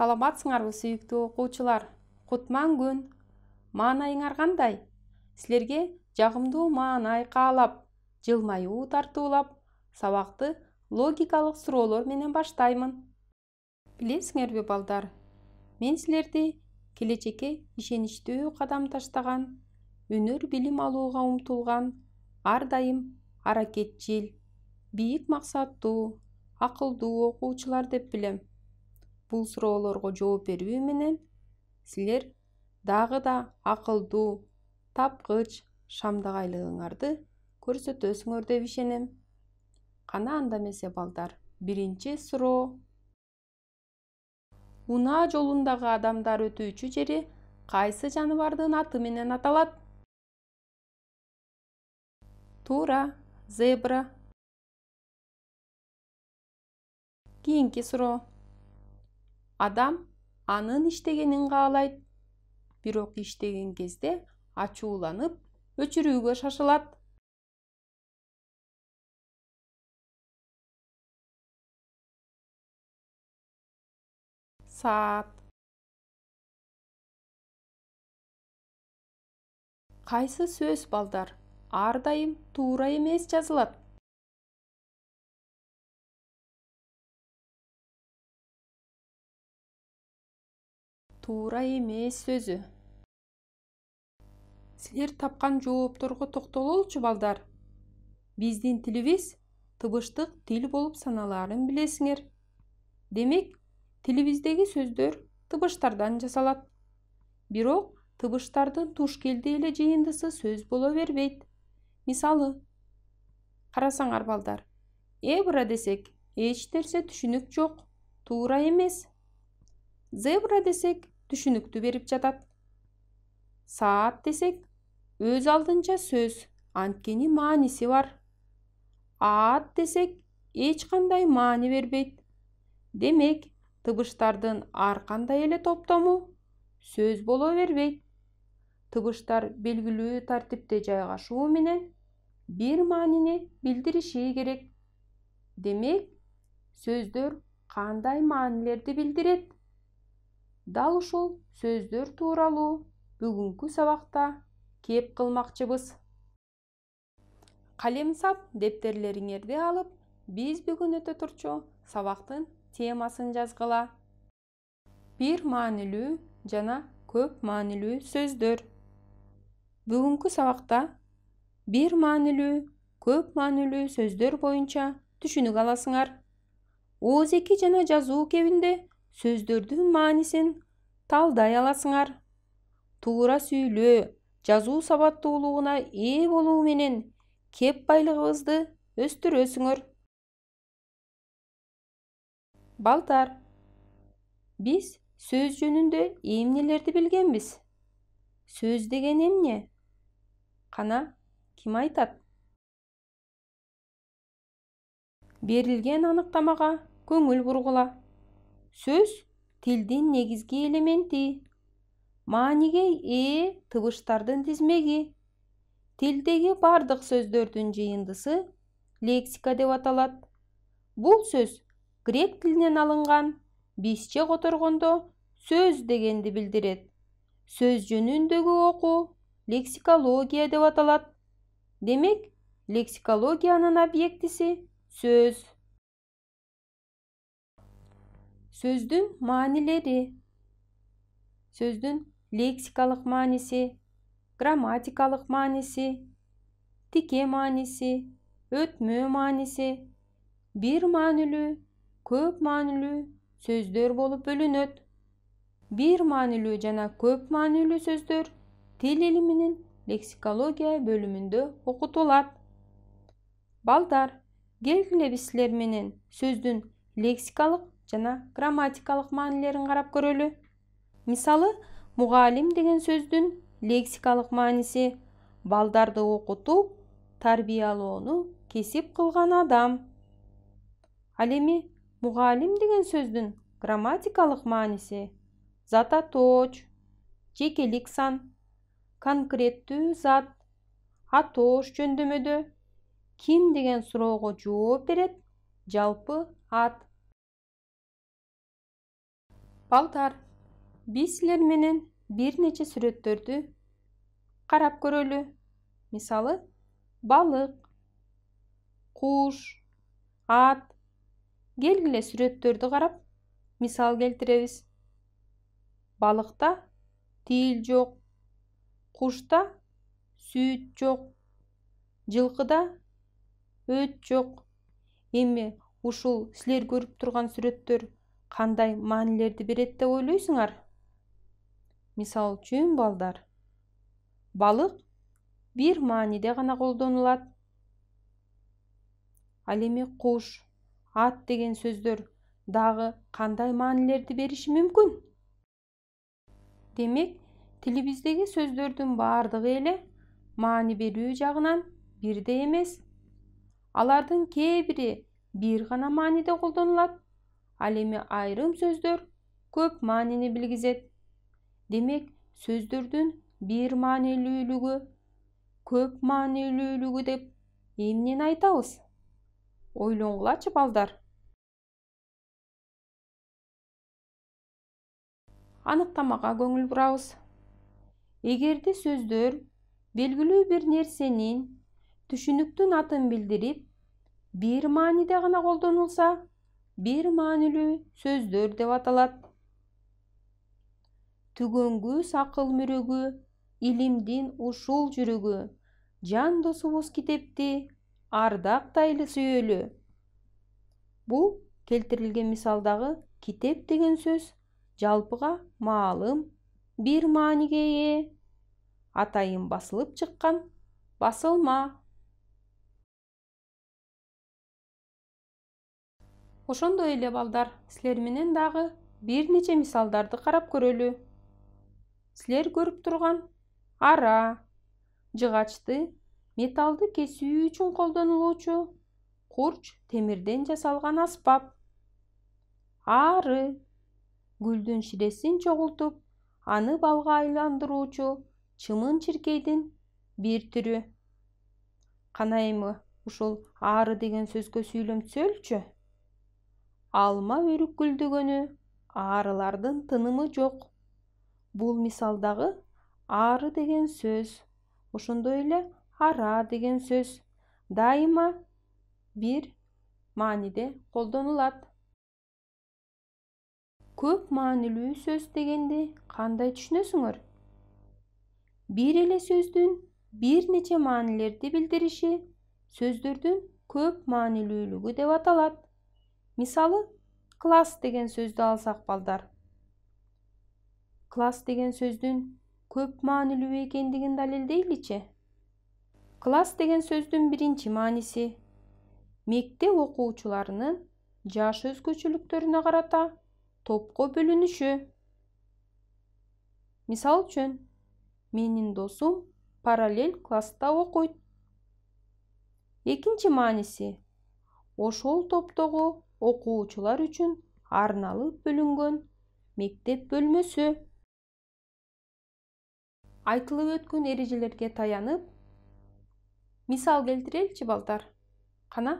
саламатсыңарбы сүйүктүү окуучулар кутман күн маанайыңар кандай силерге жагымдуу маанай каалап жылмаюу тартуулап сабакты логикалык суроолор менен баштаймын билесиңерби балдар мен силерди келечекке ишеничтүү кадам таштаган өнөр билим алууга умтулган ар дайым аракетчил бийик максаттуу акылдуу окуучулар деп билем бул суроолорго жооп берүү менен силер дагы да акылдуу тапкыч шамдагайлыгыңарды көрсөтөсүңөр деп ишенем кана анда эмесе балдар биринчи суроо унаа жолундагы адамдар өтүүчү жери кайсы жаныбардын аты менен аталат туура зебра кийинки суроо адам анын иштегенин каалайт бирок иштеген кезде ачууланып өчүрүүгө шашылат саат кайсы сөз балдар ар дайым туура эмес жазылат туура эмес сөзү силер тапкан жоопторго токтололучу балдар биздин тилибиз тыбыштык тил болуп саналаарын билесиңер демек тилибиздеги сөздөр тыбыштардан жасалат бирок тыбыштардын туш келди эле жыйындысы сөз боло бербейт мисалы карасаңар балдар эбра десек эч нерсе түшүнүк жок туура эмес зебра десек түшүнүктүү берип жатат саат десек өз алдынча сөз анткени мааниси бар аат десек эч кандай маани бербейт демек тыбыштардын ар кандай эле топтому сөз боло бербейт тыбыштар белгилүү тартипте жайгашуу менен бир маанини билдириши керек демек сөздөр кандай маанилерди билдирет дал ушул сөздөр тууралуу бүгүнкү сабакта кеп кылмакчыбыз калемсап дептерлериңерди алып биз бүгүн өтө турчу сабактын темасын жазгыла бир маанилүү жана көп маанилүү сөздөр бүгүнкү сабакта бир маанилүү көп маанилүү сөздөр боюнча түшүнүк аласыңар оозеки жана жазуу кебинде сөздөрдүн маанисин талдай аласыңар туура сүйлөө жазуу сабаттуулугуна ээ болуу менен кеп байлыгыбызды өстүрөсүңөр балтар биз сөз жөнүндө эмнелерди билгенбиз сөз деген эмне кана ким айтат берилген аныктамага көңүл бургула сөз тилдин негизги элементи мааниге ээ тыбыштардын тизмеги тилдеги бардык сөздөрдүн жыйындысы лексика деп аталат бул сөз грек тилинен алынган бизче которгондо сөз дегенди билдирет сөз жөнүндөгү окуу лексикология деп аталат демек лексикологиянын объектиси сөз сөздүн маанилери сөздүн лексикалык мааниси грамматикалык мааниси тике мааниси өтмө мааниси бир маанилүү көп маанилүү сөздөр болуп бөлүнөт бир маанилүү жана көп маанилүү сөздөр тил илиминин лексикология бөлүмүндө окутулат балдар келгиле биз силер менен сөздүн лексикалык жана грамматикалык маанилерин карап көрөлү мисалы мугалим деген сөздүн лексикалык мааниси балдарды окутуп тарбиялоону кесип кылган адам ал эми мугалим деген сөздүн грамматикалык мааниси зат атооч жекелик сан конкреттүү зат атош жөндөмөдө ким деген суроого жооп берет жалпы ат балдар биз силер менен бир нече сүрөттөрдү карап көрөлү мисалы балык куш ат келгиле сүрөттөрдү карап мисал келтиребиз балыкта тил жок кушта сүт жок жылкыда өт жок эми ушул силер көрүп турган сүрөттөр кандай маанилерди берет деп ойлойсуңар мисалы үчүн балдар балык бир мааниде гана колдонулат ал эми куш ат деген сөздөр дагы кандай маанилерди бериши мүмкүн демек тилибиздеги сөздөрдүн баардыгы эле маани берүү жагынан бирдей эмес алардын кээ бири бир гана мааниде колдонулат ал эми айрым сөздөр көп маанини билгизет демек сөздөрдүн бир маанилүүлүгү көп маанилүүлүгү деп эмнени айтабыз ойлонгулачы балдар аныктамага көңүл бурабыз эгерде сөздөр белгилүү бир нерсенин түшүнүктүн атын билдирип бир мааниде гана колдонулса бир маанилүү сөздөр деп аталат түгөнгү сакыл мүрөгү илимдин ушул жүрөгү жан досубуз китепти ардактайлы сүйөлү бул келтирилген мисалдагы китеп деген сөз жалпыга маалым бир мааниге ээ атайын басылып чыккан басылма ошондой эле балдар силер менен дагы бир нече мисалдарды карап көрөлү силер көрүп турган ара жыгачты металлды кесүү үчүн колдонулуучу курч темирден жасалган аспап ары гүлдүн ширесин чогултуп аны балга айландыруучу чымын чиркейдин бир түрү кана эми ушул ары деген сөзгө сүйлөм түзөлүчү алма өрүк гүлдөгөнү аарылардын тынымы жок бул мисалдагы аары деген сөз ошондой эле ара деген сөз дайыма бир мааниде колдонулат көп маанилүү сөз дегенди кандай түшүнөсүңөр бир эле сөздүн бир нече маанилерди билдириши сөздөрдүн көп маанилүүлүгү деп аталат мисалы класс деген сөздү алсак балдар класс деген сөздүн көп маанилүү экендигин далилдейличи класс деген сөздүн биринчи мааниси мектеп окуучуларынын жаш өзгөчөлүктөрүнө карата топко бөлүнүшү мисалы үчүн менин досум параллель класста окуйт экинчи мааниси ошол топтогу окуучулар үчүн арналып бөлүнгөн мектеп бөлмөсү айтылып өткөн эрежелерге таянып мисал келтирелчи балдар кана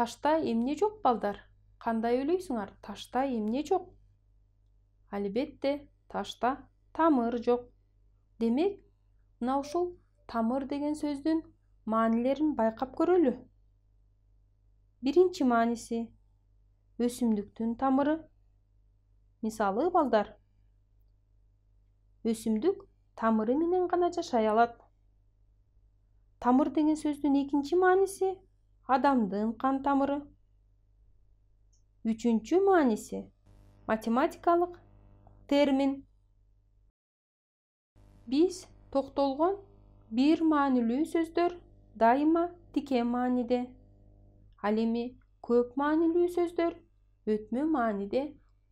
ташта эмне жок балдар кандай ойлойсуңар ташта эмне жок албетте ташта тамыр жок демек мына ушул тамыр деген сөздүн маанилерин байкап көрөлү биринчи мааниси өсімдіктің тамыры мысалы балдар өсімдік тамыры менен ғана жашай алады. тамыр деген сөздің екінші мааниси адамдың қан тамыры үчүнчү мааниси математикалық термин биз токтолгон бир маанилүү сөздөр дайыма тіке мааниде ал эми көп маанилүү сөздөр өтмө мааниде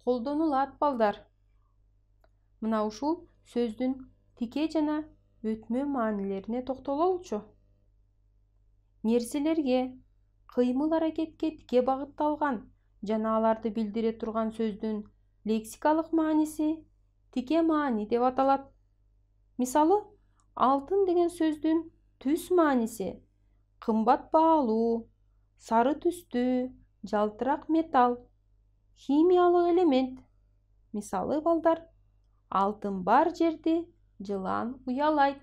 колдонулат балдар мына ушул сөздүн тике жана өтмө маанилерине токтололучу нерселерге кыймыл аракетке тике багытталган жана аларды билдире турган сөздүн лексикалык мааниси тике маани деп аталат мисалы алтын деген сөздүн түс мааниси кымбат баалуу сары түстүү жалтырак металл химиялык элемент мисалы балдар алтын бар жерди жылан уялайт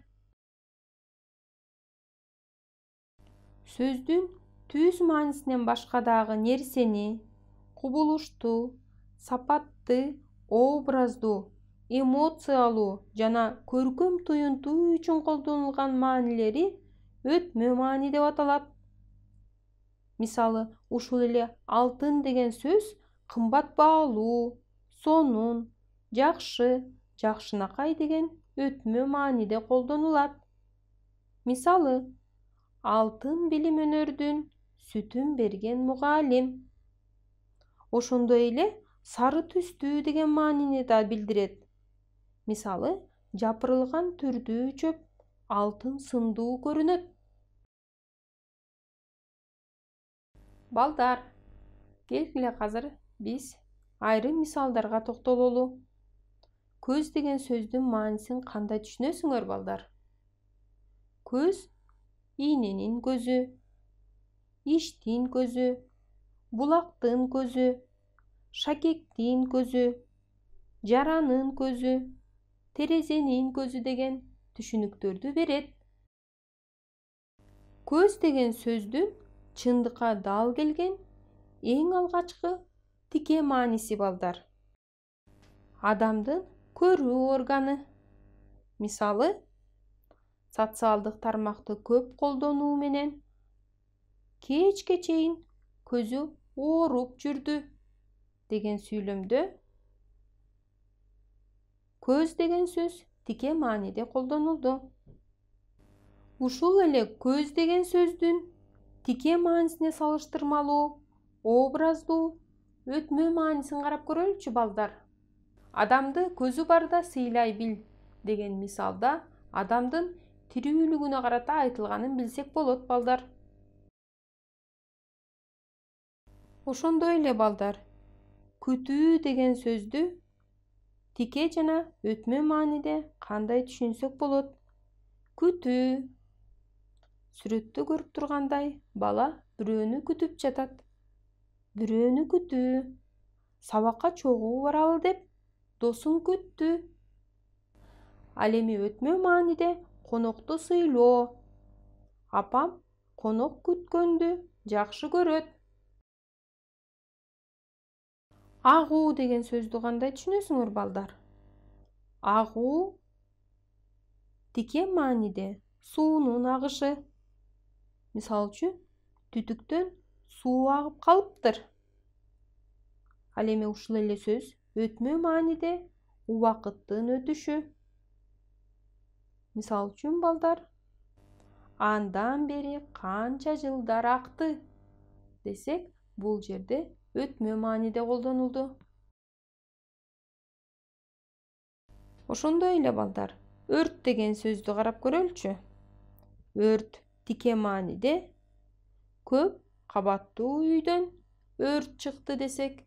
сөздүн түз маанисинен башка дагы нерсени кубулушту сапатты образдуу эмоциялуу жана көркөм туюнтуу үчүн колдонулган маанилери өтмө маани деп аталат мисалы ушул эле алтын деген сөз кымбат баалуу сонун жакшы жакшынакай деген өтмө мааниде колдонулат мисалы алтын билим өнөрдүн сүтүн берген мугалим ошондой эле сары түстүү деген маанини да билдирет мисалы жапырылган түрдүү чөп алтын сындуу көрүнөт балдар келгиле азыр биз айрым мисалдарга токтололу көз деген сөздүн маанисин кандай түшүнөсүңөр балдар көз ийненин көзү иштин көзү булактын көзү шакектин көзү жаранын көзү терезенин көзү деген түшүнүктөрдү берет көз деген сөздүн чындыкка дал келген эң алгачкы тике мааниси балдар адамдын көрүү органы мисалы социалдык тармакты көп колдонуу менен кечке чейин көзү ооруп жүрдү деген сүйлөмдө көз деген сөз тике мааниде колдонулду ушул эле көз деген сөздүн тике маанисине салыштырмалуу образдуу өтмө маанисин карап көрөлүчү балдар адамды көзү барда сыйлай бил деген мисалда адамдын тирүүлүгүнө карата айтылганын билсек болот балдар ошондой эле балдар күтүү деген сөздү тике жана өтмө мааниде кандай түшүнсөк болот күтүү сүрөттө көрүп тургандай бала бирөөнү күтүп жатат бирөөнү күтүү сабакка чогуу баралы деп досун күттү ал эми өтмө мааниде конокту сыйлоо апам конок күткөндү жакшы көрөт агуу деген сөздү кандай түшүнөсүңөр балдар агуу тике мааниде суунун агышы мисалы үчүн түтүктөн суу агып калыптыр ал эми ушул эле сөз өтмө мааниде убакыттын өтүшү мисалы үчүн балдар андан бери канча жылдар акты десек бул жерде өтмө мааниде колдонулду ошондой эле балдар өрт деген сөздү карап көрөлүчү өрт тике мааниде көп кабаттуу үйдөн өрт чыкты десек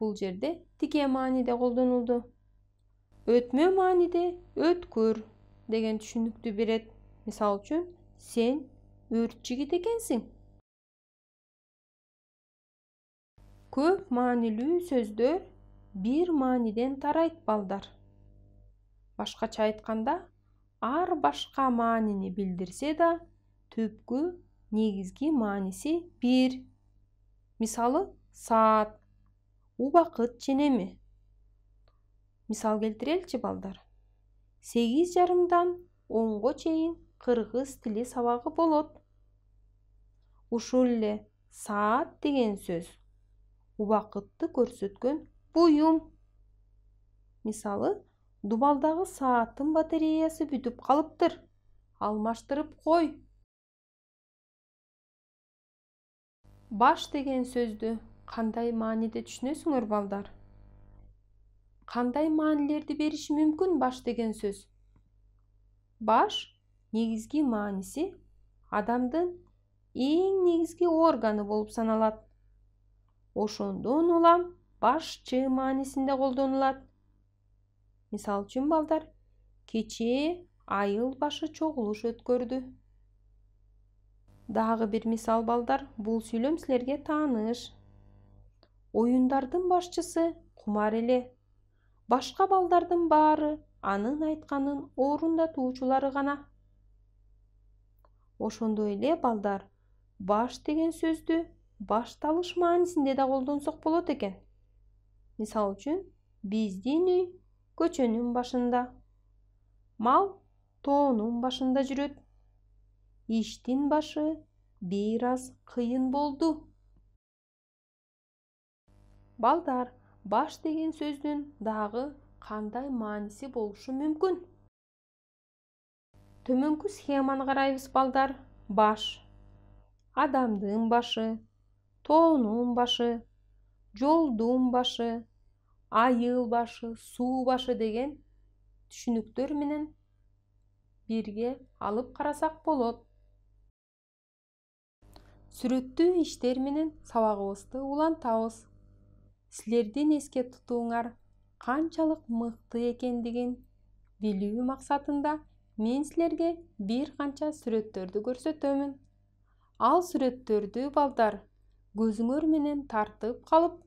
бул жерде тике мааниде колдонулду өтмө мааниде өткүр деген түшүнүктү берет мисалы үчүн сен өрт жигит экенсиң көп маанилүү сөздөр бир мааниден тарайт балдар башкача айтканда ар башка маанини билдирсе да түпкү негізгі мәнісі бір Мисалы, саат убакыт ченеме мисал келтиреличи балдар сегиз жарымдан онго чейин кыргыз тили сабағы болот ушул саат деген сөз убакытты көрсеткен буюм мисалы дубалдагы сааттын батареясы бүтіп қалыптыр. алмаштырып қой. баш деген сөздү кандай мааниде түшүнөсүңөр балдар кандай маанилерди бериши мүмкүн баш деген сөз баш негизги мааниси адамдын эң негизги органы болуп саналат ошондон улам баш ч маанисинде колдонулат мисалы үчүн балдар кечээ айыл башы чогулуш өткөрдү Дағы бір мисал балдар бұл сүйлөм сілерге тааныш Ойындардың башчысы құмар еле. башка балдардың баары анын орында орундатуучулары ғана. ошондой эле балдар баш деген сөзді башталыш маанисинде да соқ болот екен. Мисал үшін, биздин үй көчөнүн башында мал тоонун башында жүрөт иштин башы бейраз қиын болды. балдар баш деген сөздүн дағы қандай мааниси болушу мүмкін. төмөнкү схеманы карайбыз балдар баш Адамдың башы тоонун башы жолдың башы айыл башы су башы деген түшүнүктөр менен бирге алып қарасақ болот сүрөттүү иштер менен сабагыбызды улантабыз силердин эске тутууңар канчалык мыкты экендигин билүү максатында мен силерге бир канча сүрөттөрдү көрсөтөмүн ал сүрөттөрдү балдар көзүңөр менен тартып калып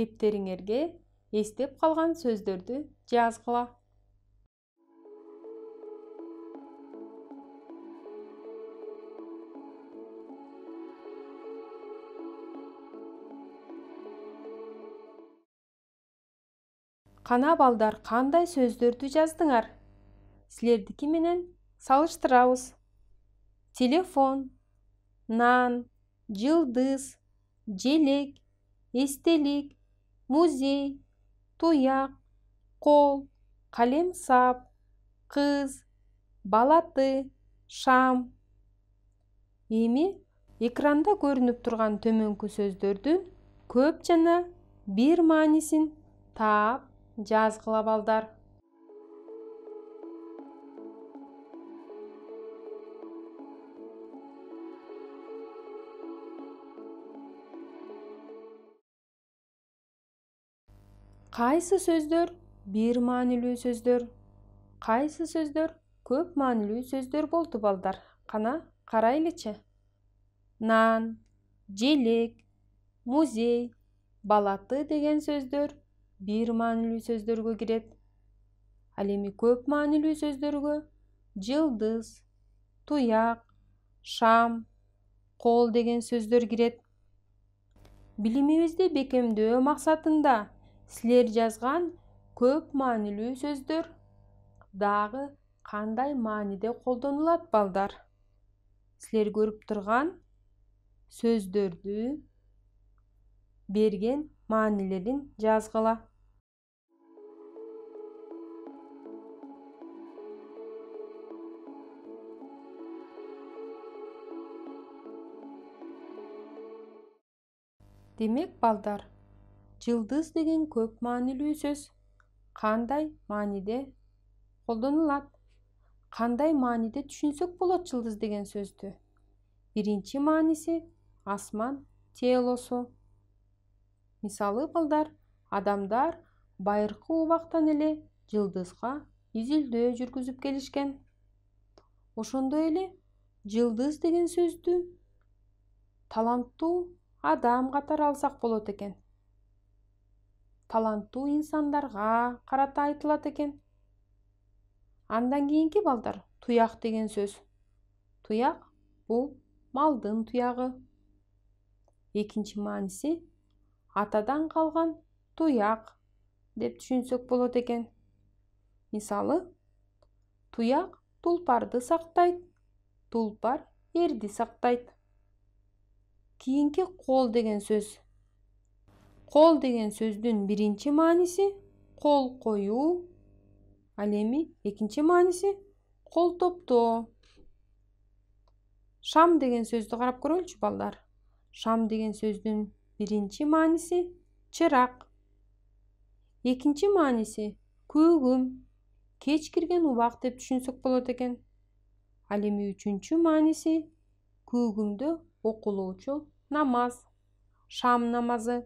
дептериңерге эстеп калган сөздөрдү жазгыла қана балдар қандай сөздерді жаздыңар сілердікі менен салыштырабыз телефон нан жылдыз желек эстелик музей туяқ, қол қалем сап қыз балаты шам эми экранда көрініп тұрған төмөнкү сөздерді көп жана бир маанисин тап, жазгыла балдар кайсы сөздөр бир маанилүү сөздөр кайсы сөздөр көп маанилүү сөздөр болду балдар кана карайлычы нан желек музей балаты деген сөздөр бир маанилүү сөздөргө кирет ал эми көп маанилүү сөздөргө жылдыз туяк шам кол деген сөздөр кирет билимибизди бекемдөө максатында силер жазган көп маанилүү сөздөр дагы кандай мааниде колдонулат балдар силер көрүп турган сөздөрдү берген маанилерин жазгыла демек балдар жылдыз деген көп маанилүү сөз кандай мааниде колдонулат кандай мааниде түшүнсөк болот жылдыз деген сөздү биринчи мааниси асман телосу мисалы балдар адамдар байыркы убактан эле жылдызга изилдөө жүргүзүп келишкен ошондой эле жылдыз деген сөздү таланттуу адам қатар алсақ болады екен таланттуу инсандарға қарата айтылат екен андан кийинки балдар тұяқ деген сөз Тұяқ бұл малдың тұяғы. Екінші мааниси атадан қалған тұяқ деп түшінсек болот екен мисалы тұяқ тұлпарды сақтайды. Тұлпар ерді сақтайды. кийинки кол деген сөз кол деген сөздүн биринчи мааниси кол коюу ал эми экинчи мааниси кол топтоо шам деген сөздү карап көрөлүчү балдар шам деген сөздүн биринчи мааниси чырак экинчи мааниси күүгүм кеч кирген убак деп түшүнсөк болот экен ал эми үчүнчү мааниси күүгүмдө окулуучу намаз, шам намазы.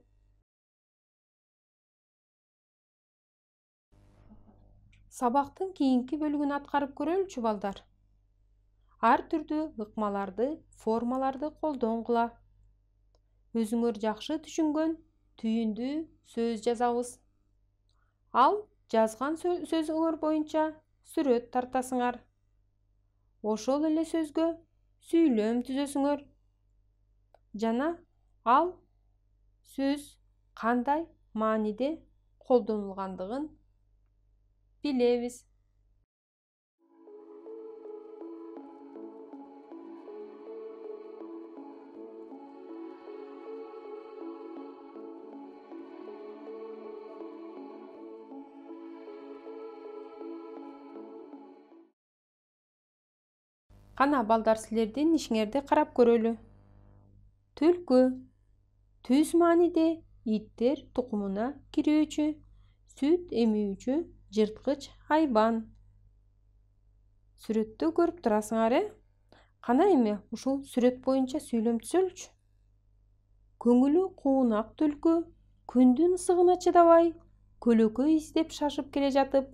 сабақтың кийинки бөлігін атқарып көрөлүчү балдар Ар түрді ыкмаларды формаларды колдонгула өзүңөр жақшы түшүнгөн түйінді сөз жазабыз ал жазған сөз, боюнча бойынша сүрөт тартасыңар ошол эле сөзгө сүйлөм түзөсүңөр жана ал сөз кандай мааниде колдонулгандыгын билебиз кана балдар силердин ишиңерди карап көрөлү түлкү түз мааниде иттер тукумуна кирүүчү сүт эмүүчү жырткыч айбан сүрөттү көрүп турасыңар э кана эми ушул сүрөт боюнча сүйлөм түзөлүчү көңүлү куунак түлкү күндүн ысыгына чыдабай көлөкөй издеп шашып келе жатып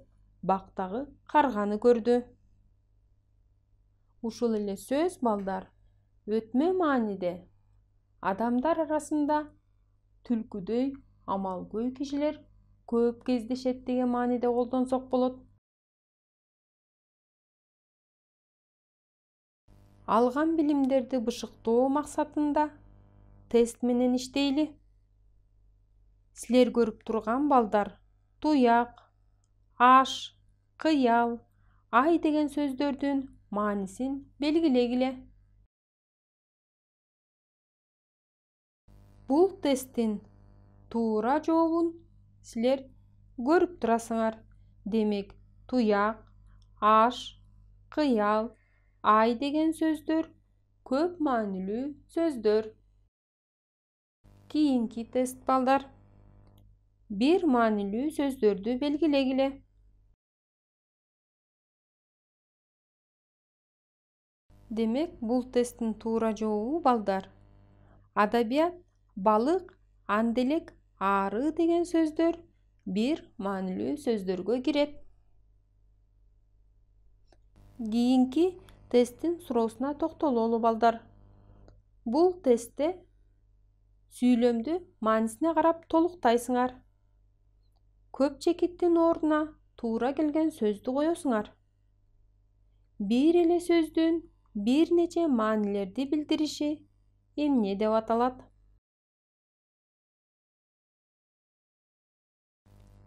бактагы карганы көрдү ушул эле сөз балдар өтмө мааниде адамдар арасында түлкүдөй амалгөй кишилер көп кездешет деген мааниде колдонсок болот алган билимдерди бышыктоо максатында тест менен иштейли силер көрүп турган балдар туяк аш кыял ай деген сөздөрдүн маанисин белгилегиле бул тесттин туура жообун силер көрүп турасыңар демек туяк аш кыял ай деген сөздөр көп маанилүү сөздөр кийинки тест балдар бир маанилүү сөздөрдү белгилегиле демек бул тесттин туура жообу балдар адабият балык анделек аары деген сөздөр бир маанилүү сөздөргө кирет кийинки тесттин суроосуна токтололу балдар бул тестте сүйлөмдү маанисине карап толуктайсыңар көп чекиттин ордуна туура келген сөздү коесуңар бир эле сөздүн бир нече маанилерди билдириши эмне деп аталат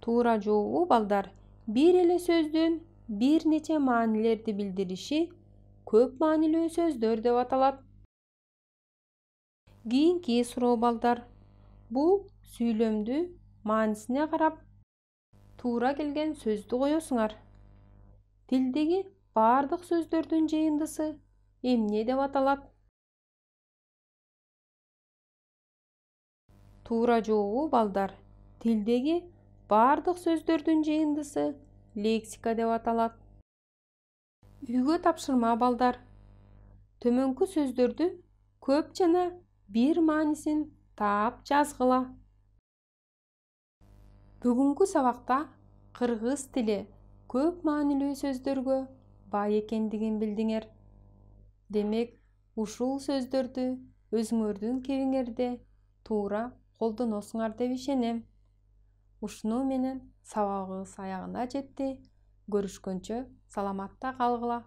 туура жообу балдар бир эле сөздүн бир нече маанилерди билдириши көп маанилүү сөздөр деп аталат кийинки суроо балдар бул сүйлөмдү маанисине карап туура келген сөздү коесуңар тилдеги баардык сөздөрдүн жыйындысы эмне деп аталат туура жообу балдар тилдеги баардык сөздөрдүн жыйындысы лексика деп аталат үйгө тапшырма балдар төмөнкү сөздөрдү көп жана бир маанисин таап жазгыла бүгүнкү сабакта кыргыз тили көп маанилүү сөздөргө бай экендигин билдиңер демек ушул сөздөрдү өзүңөрдүн кебиңерде туура колдоносуңар деп ишенем ушуну менен сабагыбыз аягына жетти көрүшкөнчө саламатта калгыла